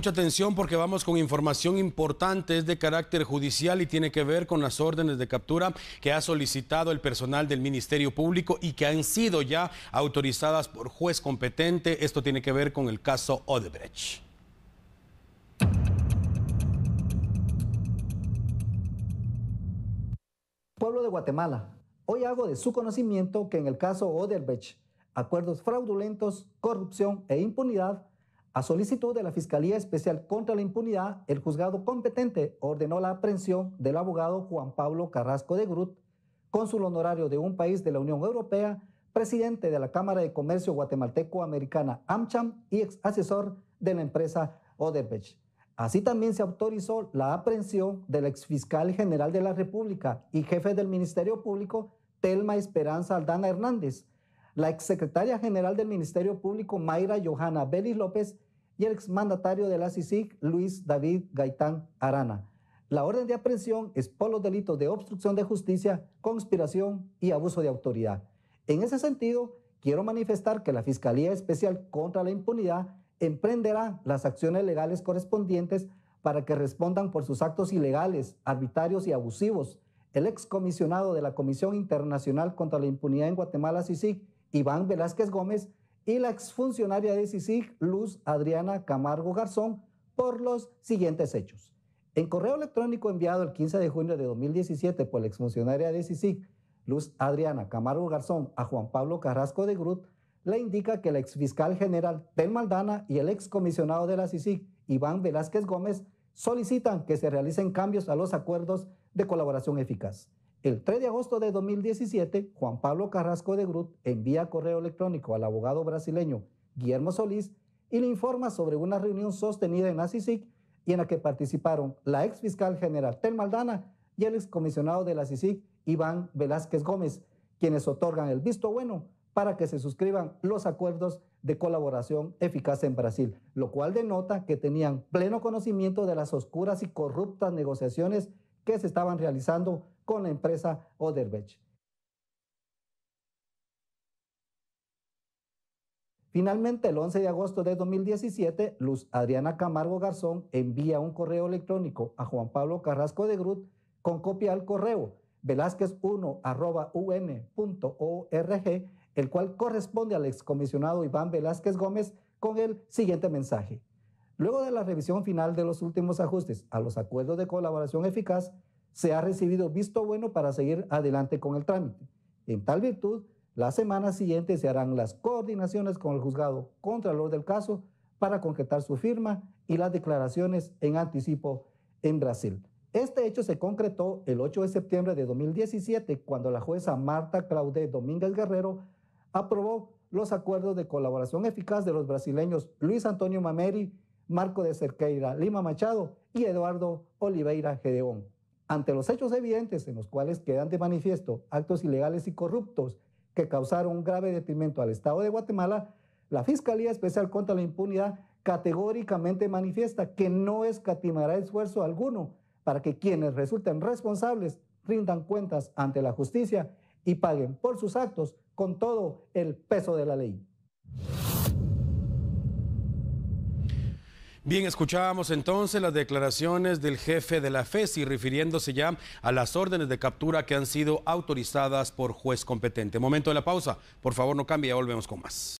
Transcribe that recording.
mucha atención porque vamos con información importante, es de carácter judicial y tiene que ver con las órdenes de captura que ha solicitado el personal del Ministerio Público y que han sido ya autorizadas por juez competente. Esto tiene que ver con el caso Odebrecht. Pueblo de Guatemala, hoy hago de su conocimiento que en el caso Odebrecht, acuerdos fraudulentos, corrupción e impunidad, a solicitud de la Fiscalía Especial contra la Impunidad, el juzgado competente ordenó la aprehensión del abogado Juan Pablo Carrasco de Grut, cónsul honorario de un país de la Unión Europea, presidente de la Cámara de Comercio Guatemalteco-Americana AmCham y ex asesor de la empresa Odebrecht. Así también se autorizó la aprehensión del exfiscal general de la República y jefe del Ministerio Público, Telma Esperanza Aldana Hernández, la exsecretaria general del Ministerio Público, Mayra Johanna Belis López, y el exmandatario de la CICIC, Luis David Gaitán Arana. La orden de aprehensión es por los delitos de obstrucción de justicia, conspiración y abuso de autoridad. En ese sentido, quiero manifestar que la Fiscalía Especial contra la Impunidad emprenderá las acciones legales correspondientes para que respondan por sus actos ilegales, arbitrarios y abusivos el excomisionado de la Comisión Internacional contra la Impunidad en Guatemala, CICIC, Iván Velázquez Gómez y la exfuncionaria de CICIG, Luz Adriana Camargo Garzón, por los siguientes hechos. En correo electrónico enviado el 15 de junio de 2017 por la exfuncionaria de CICIG, Luz Adriana Camargo Garzón, a Juan Pablo Carrasco de Grut, le indica que el exfiscal general Tel Maldana y el excomisionado de la CICIG, Iván Velázquez Gómez, solicitan que se realicen cambios a los acuerdos de colaboración eficaz. El 3 de agosto de 2017, Juan Pablo Carrasco de Grut envía correo electrónico al abogado brasileño Guillermo Solís y le informa sobre una reunión sostenida en CICIC y en la que participaron la ex fiscal general Tel Maldana y el excomisionado de la CICIC, Iván Velázquez Gómez, quienes otorgan el visto bueno para que se suscriban los acuerdos de colaboración eficaz en Brasil, lo cual denota que tenían pleno conocimiento de las oscuras y corruptas negociaciones que se estaban realizando con la empresa Oderbech. Finalmente, el 11 de agosto de 2017, Luz Adriana Camargo Garzón envía un correo electrónico a Juan Pablo Carrasco de Grut con copia al correo velázquez1.un.org, el cual corresponde al excomisionado Iván Velázquez Gómez con el siguiente mensaje. Luego de la revisión final de los últimos ajustes a los acuerdos de colaboración eficaz, se ha recibido visto bueno para seguir adelante con el trámite. En tal virtud, la semana siguiente se harán las coordinaciones con el juzgado contralor del caso para concretar su firma y las declaraciones en anticipo en Brasil. Este hecho se concretó el 8 de septiembre de 2017 cuando la jueza Marta Claude Domínguez Guerrero aprobó los acuerdos de colaboración eficaz de los brasileños Luis Antonio Mameri Marco de Cerqueira Lima Machado y Eduardo Oliveira Gedeón. Ante los hechos evidentes en los cuales quedan de manifiesto actos ilegales y corruptos que causaron un grave detrimento al Estado de Guatemala, la Fiscalía Especial contra la Impunidad categóricamente manifiesta que no escatimará esfuerzo alguno para que quienes resulten responsables rindan cuentas ante la justicia y paguen por sus actos con todo el peso de la ley. Bien, escuchábamos entonces las declaraciones del jefe de la FESI refiriéndose ya a las órdenes de captura que han sido autorizadas por juez competente. Momento de la pausa, por favor no cambie, volvemos con más.